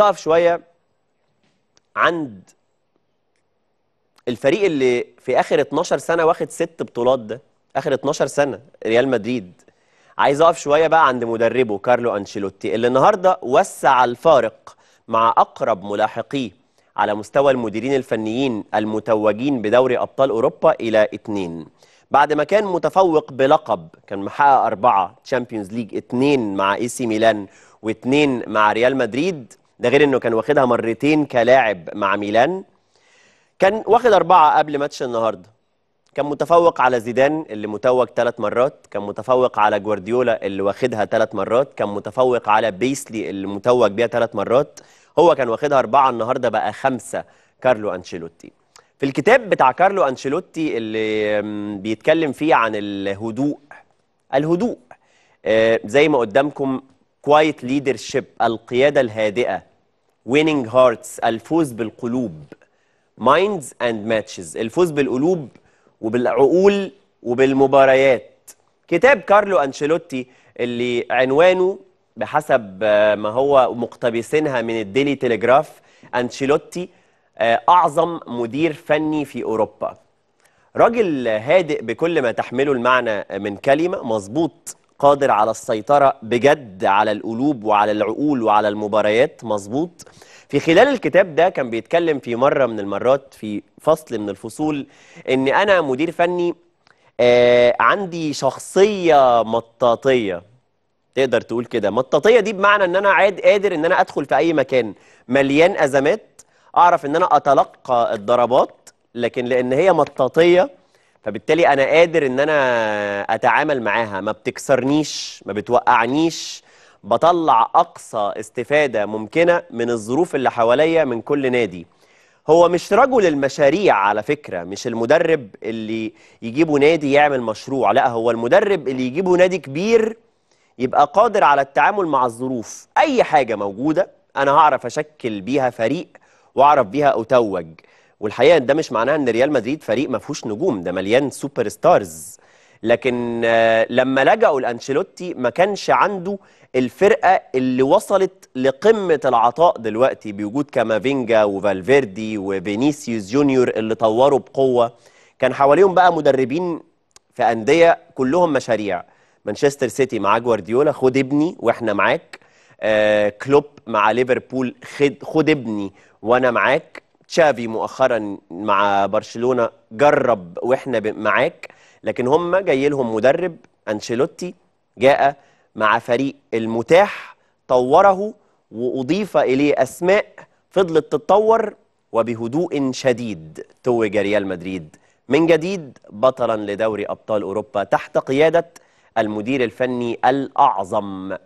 نقف شويه عند الفريق اللي في اخر 12 سنه واخد ست بطولات ده اخر 12 سنه ريال مدريد عايز اقف شويه بقى عند مدربه كارلو انشيلوتي اللي النهارده وسع الفارق مع اقرب ملاحقيه على مستوى المديرين الفنيين المتوجين بدوري ابطال اوروبا الى اثنين بعد ما كان متفوق بلقب كان محقق اربعه تشامبيونز ليج اثنين مع اي سي ميلان واثنين مع ريال مدريد ده غير انه كان واخدها مرتين كلاعب مع ميلان كان واخد أربعة قبل ماتش النهارده كان متفوق على زيدان اللي متوج ثلاث مرات كان متفوق على جوارديولا اللي واخدها ثلاث مرات كان متفوق على بيسلي اللي متوج بيها ثلاث مرات هو كان واخدها أربعة النهارده بقى خمسة كارلو أنشيلوتي في الكتاب بتاع كارلو أنشيلوتي اللي بيتكلم فيه عن الهدوء الهدوء آه، زي ما قدامكم كوايت ليدرشيب القيادة الهادئة winning hearts الفوز بالقلوب minds and matches الفوز بالقلوب وبالعقول وبالمباريات كتاب كارلو أنشيلوتي اللي عنوانه بحسب آه، ما هو مقتبسينها من الديلي تيليجراف أنشيلوتي آه، أعظم مدير فني في أوروبا راجل هادئ بكل ما تحمله المعنى من كلمة مظبوط قادر على السيطرة بجد على القلوب وعلى العقول وعلى المباريات مظبوط في خلال الكتاب ده كان بيتكلم في مرة من المرات في فصل من الفصول ان انا مدير فني آه عندي شخصية مطاطية تقدر تقول كده مطاطية دي بمعنى ان انا عاد قادر ان انا ادخل في اي مكان مليان ازمات اعرف ان انا اتلقى الضربات لكن لان هي مطاطية فبالتالي انا قادر ان انا اتعامل معاها ما بتكسرنيش ما بتوقعنيش بطلع اقصى استفاده ممكنه من الظروف اللي حواليا من كل نادي هو مش رجل المشاريع على فكره مش المدرب اللي يجيبه نادي يعمل مشروع لا هو المدرب اللي يجيبه نادي كبير يبقى قادر على التعامل مع الظروف اي حاجه موجوده انا هعرف اشكل بيها فريق واعرف بيها اتوج والحقيقه ده مش معناه ان ريال مدريد فريق ما فيهوش نجوم ده مليان سوبر ستارز لكن آه، لما لجأوا لانشيلوتي ما كانش عنده الفرقه اللي وصلت لقمه العطاء دلوقتي بوجود كامافينجا وفالفيردي وفينيسيوس جونيور اللي طوروا بقوه كان حواليهم بقى مدربين في انديه كلهم مشاريع مانشستر سيتي مع جوارديولا خد ابني واحنا معاك آه كلوب مع ليفربول خد خد ابني وانا معاك تشافي مؤخرا مع برشلونه جرب واحنا معاك لكن هم جاي لهم مدرب انشيلوتي جاء مع فريق المتاح طوره واضيف اليه اسماء فضلت تتطور وبهدوء شديد توج ريال مدريد من جديد بطلا لدوري ابطال اوروبا تحت قياده المدير الفني الاعظم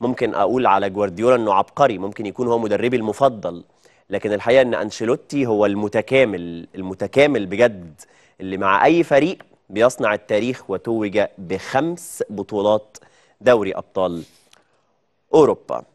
ممكن اقول على جوارديولا انه عبقري ممكن يكون هو مدربي المفضل لكن الحقيقه ان انشيلوتي هو المتكامل المتكامل بجد اللي مع اي فريق بيصنع التاريخ وتوج بخمس بطولات دوري ابطال اوروبا